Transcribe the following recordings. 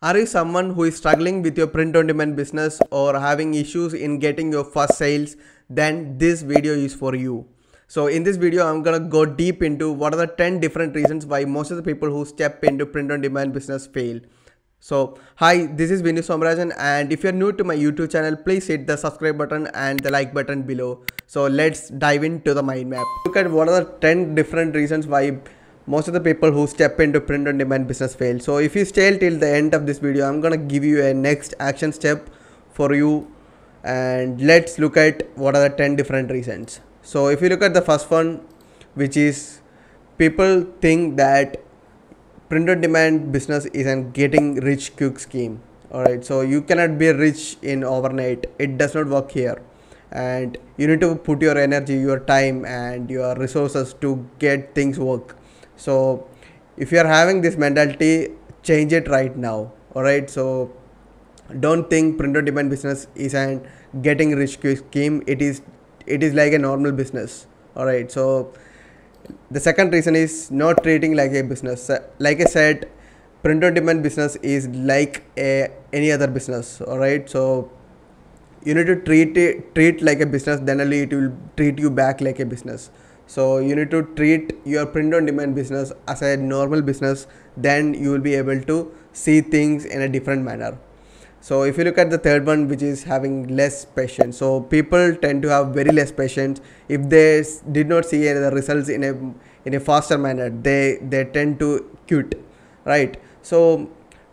Are you someone who is struggling with your print on demand business or having issues in getting your first sales? Then this video is for you. So in this video, I'm gonna go deep into what are the 10 different reasons why most of the people who step into print on demand business fail. So hi, this is Vinu Somrajan and if you're new to my YouTube channel, please hit the subscribe button and the like button below. So let's dive into the mind map. Look at what are the 10 different reasons why most of the people who step into print on demand business fail so if you stay till the end of this video i'm gonna give you a next action step for you and let's look at what are the 10 different reasons so if you look at the first one which is people think that print on demand business is a getting rich quick scheme alright so you cannot be rich in overnight it does not work here and you need to put your energy your time and your resources to get things work so if you are having this mentality change it right now all right so don't think printer demand business is an getting rich scheme it is it is like a normal business all right so the second reason is not treating like a business uh, like i said printer demand business is like a any other business all right so you need to treat it treat like a business then only it will treat you back like a business so you need to treat your print on demand business as a normal business then you will be able to see things in a different manner so if you look at the third one which is having less patience so people tend to have very less patience if they did not see the results in a in a faster manner they they tend to quit right so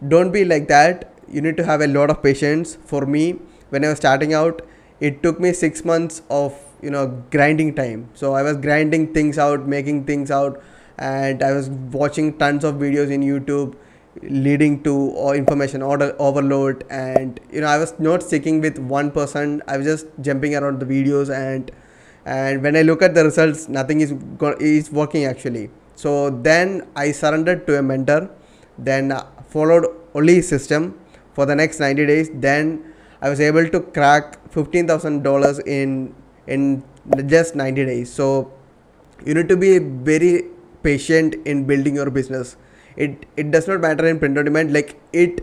don't be like that you need to have a lot of patience for me when i was starting out it took me 6 months of you know grinding time so i was grinding things out making things out and i was watching tons of videos in youtube leading to uh, information order overload and you know i was not sticking with one person i was just jumping around the videos and and when i look at the results nothing is go- is working actually so then i surrendered to a mentor then uh, followed only system for the next 90 days then i was able to crack $15000 in in just 90 days so you need to be very patient in building your business it it does not matter in print on demand like it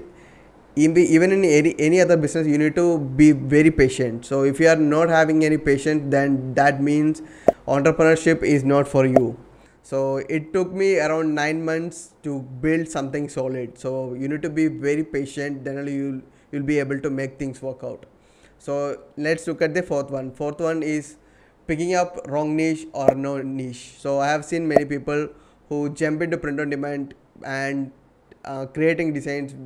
even in any, any other business you need to be very patient so if you are not having any patience then that means entrepreneurship is not for you so it took me around nine months to build something solid so you need to be very patient then you you'll be able to make things work out so let's look at the fourth one. Fourth one is picking up wrong niche or no niche. So I have seen many people who jump into print on demand and uh, creating designs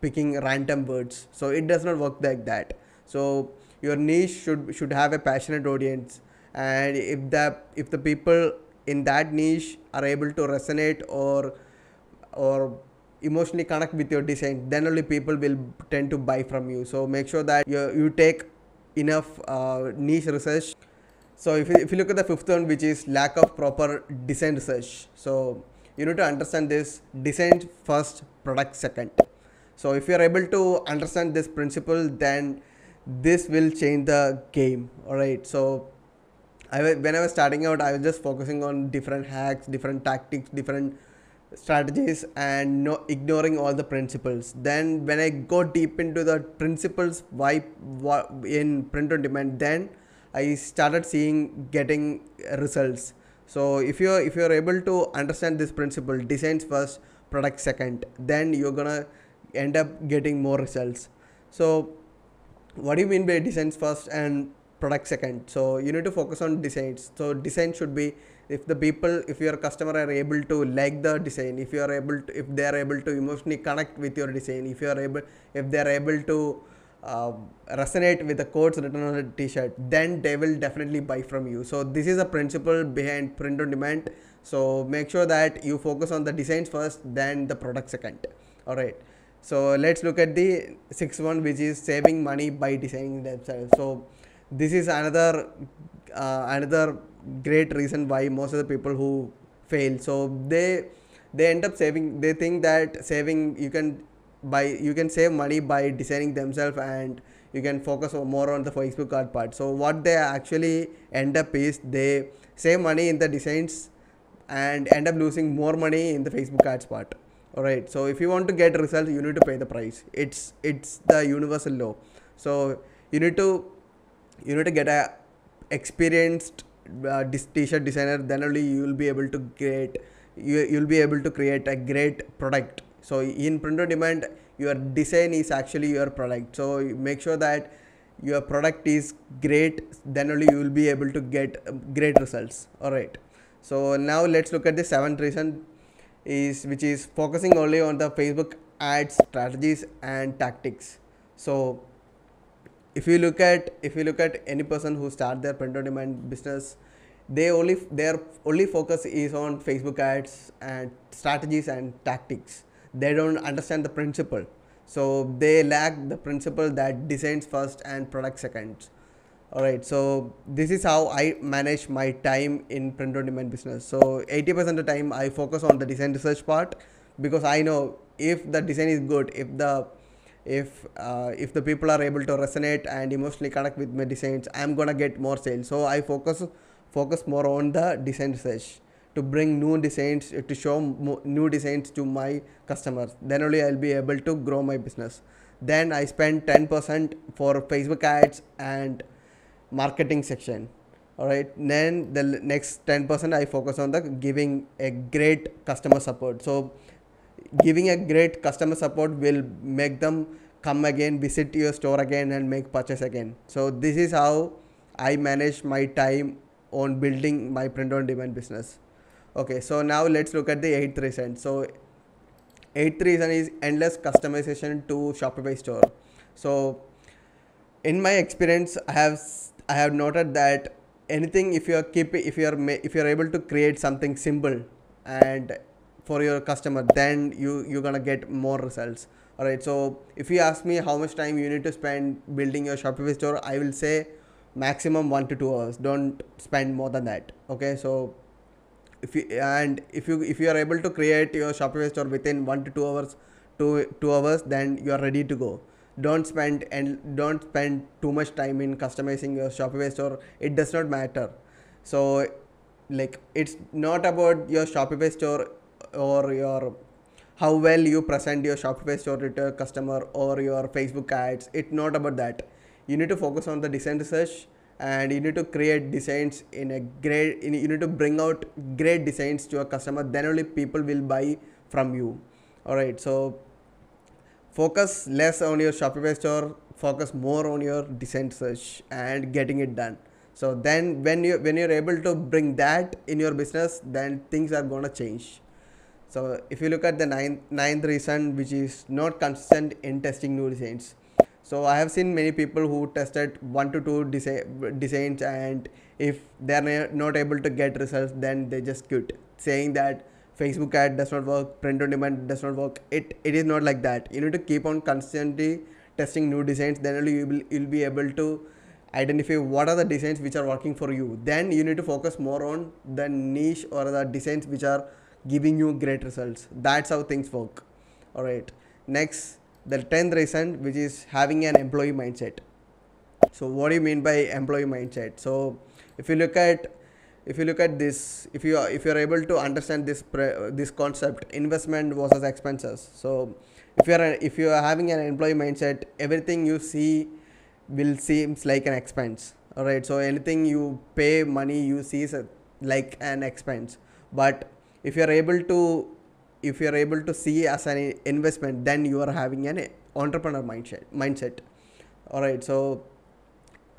picking random words. So it does not work like that. So your niche should should have a passionate audience and if the if the people in that niche are able to resonate or or emotionally connect with your design then only people will tend to buy from you so make sure that you, you take enough uh, niche research so if you, if you look at the fifth one which is lack of proper design research so you need to understand this design first product second so if you are able to understand this principle then this will change the game all right so I, when i was starting out i was just focusing on different hacks different tactics different strategies and no ignoring all the principles then when i go deep into the principles why in print on demand then i started seeing getting results so if you're if you're able to understand this principle designs first product second then you're gonna end up getting more results so what do you mean by designs first and product second so you need to focus on designs so design should be if the people if your customer are able to like the design if you are able to if they are able to emotionally connect with your design if you are able if they are able to uh, resonate with the quotes written on a t-shirt then they will definitely buy from you so this is a principle behind print on demand so make sure that you focus on the designs first then the product second all right so let's look at the sixth one which is saving money by designing themselves so this is another uh, another great reason why most of the people who fail so they they end up saving they think that saving you can by you can save money by designing themselves and you can focus more on the facebook card part so what they actually end up is they save money in the designs and end up losing more money in the facebook ads part all right so if you want to get results you need to pay the price it's it's the universal law so you need to you need to get a experienced uh, t-shirt designer then only you will be able to create you, you'll be able to create a great product so in print on demand your design is actually your product so make sure that your product is great then only you will be able to get um, great results all right so now let's look at the seventh reason is which is focusing only on the facebook ads strategies and tactics so if you look at if you look at any person who start their print on demand business they only their only focus is on facebook ads and strategies and tactics they don't understand the principle so they lack the principle that designs first and product second all right so this is how i manage my time in print on demand business so 80% of the time i focus on the design research part because i know if the design is good if the if uh, if the people are able to resonate and emotionally connect with my designs i'm gonna get more sales so i focus focus more on the design search to bring new designs to show new designs to my customers then only i'll be able to grow my business then i spend 10% for facebook ads and marketing section all right then the next 10% i focus on the giving a great customer support so giving a great customer support will make them come again, visit your store again, and make purchase again. So this is how I manage my time on building my print on demand business. Okay, so now let's look at the eighth reason. So eighth reason is endless customization to Shopify store. So in my experience, I have I have noted that anything if you are keep if you are if you are able to create something simple and for your customer then you you're gonna get more results all right so if you ask me how much time you need to spend building your shopify store i will say maximum one to two hours don't spend more than that okay so if you and if you if you are able to create your shopify store within one to two hours to two hours then you are ready to go don't spend and don't spend too much time in customizing your shopify store it does not matter so like it's not about your shopify store or your how well you present your Shopify store to your customer or your Facebook ads. It's not about that. You need to focus on the design research and you need to create designs in a great in, you need to bring out great designs to your customer then only people will buy from you all right so focus less on your shopify store focus more on your design search and getting it done so then when you when you're able to bring that in your business then things are going to change so if you look at the ninth, ninth reason which is not consistent in testing new designs. So I have seen many people who tested one to two designs and if they are not able to get results then they just quit saying that Facebook ad does not work, print on demand does not work. It it is not like that. You need to keep on constantly testing new designs. Then only you will you'll be able to identify what are the designs which are working for you. Then you need to focus more on the niche or the designs which are giving you great results that's how things work all right next the 10th reason which is having an employee mindset so what do you mean by employee mindset so if you look at if you look at this if you are if you are able to understand this pre, this concept investment versus expenses so if you are if you are having an employee mindset everything you see will seems like an expense all right so anything you pay money you see like an expense but if you are able to if you are able to see as an investment then you are having an entrepreneur mindset mindset all right so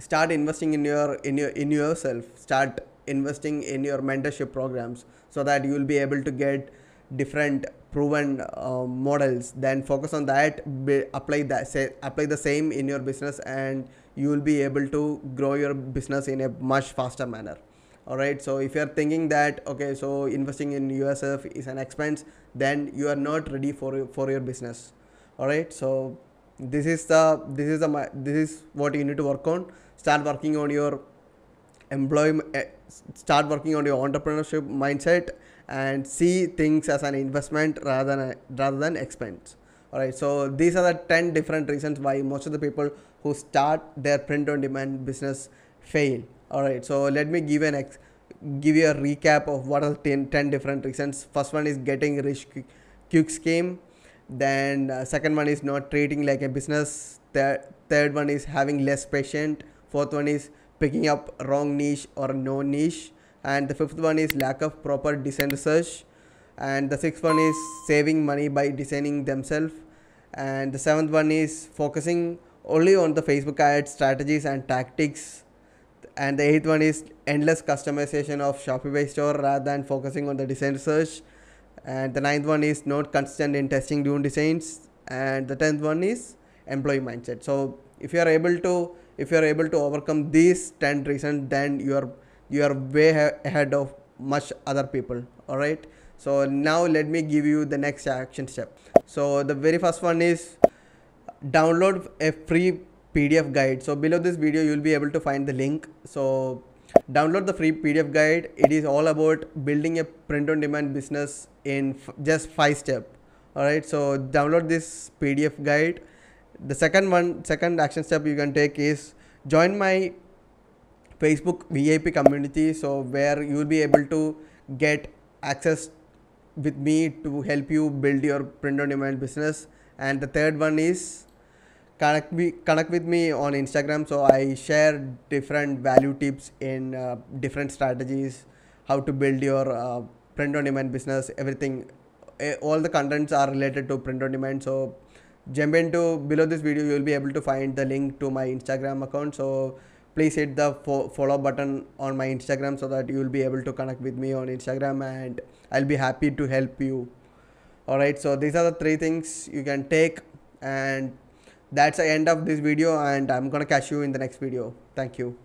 start investing in your in your in yourself start investing in your mentorship programs so that you will be able to get different proven uh, models then focus on that be, apply that say, apply the same in your business and you will be able to grow your business in a much faster manner all right so if you are thinking that okay so investing in USF is an expense then you are not ready for for your business all right so this is the this is the this is what you need to work on start working on your employment eh, start working on your entrepreneurship mindset and see things as an investment rather than rather than expense all right so these are the 10 different reasons why most of the people who start their print on demand business fail Alright, so let me give an ex give you a recap of what are 10, 10 different reasons. First one is getting rich quick scheme. Then uh, second one is not treating like a business. Third, third one is having less patient. Fourth one is picking up wrong niche or no niche. And the fifth one is lack of proper design research. And the sixth one is saving money by designing themselves. And the seventh one is focusing only on the Facebook ad strategies and tactics and the eighth one is endless customization of Shopify store rather than focusing on the design search. And the ninth one is not consistent in testing new designs. And the tenth one is employee mindset. So if you are able to if you are able to overcome these ten reasons, then you are you are way ahead of much other people. All right. So now let me give you the next action step. So the very first one is download a free PDF guide. So below this video, you'll be able to find the link. So download the free PDF guide. It is all about building a print on demand business in just five step. All right. So download this PDF guide. The second one, second action step you can take is join my Facebook VIP community. So where you'll be able to get access with me to help you build your print on demand business. And the third one is connect me connect with me on instagram so i share different value tips in uh, different strategies how to build your uh, print on demand business everything all the contents are related to print on demand so jump into below this video you will be able to find the link to my instagram account so please hit the fo follow button on my instagram so that you will be able to connect with me on instagram and i'll be happy to help you all right so these are the three things you can take and that's the end of this video and i'm gonna catch you in the next video thank you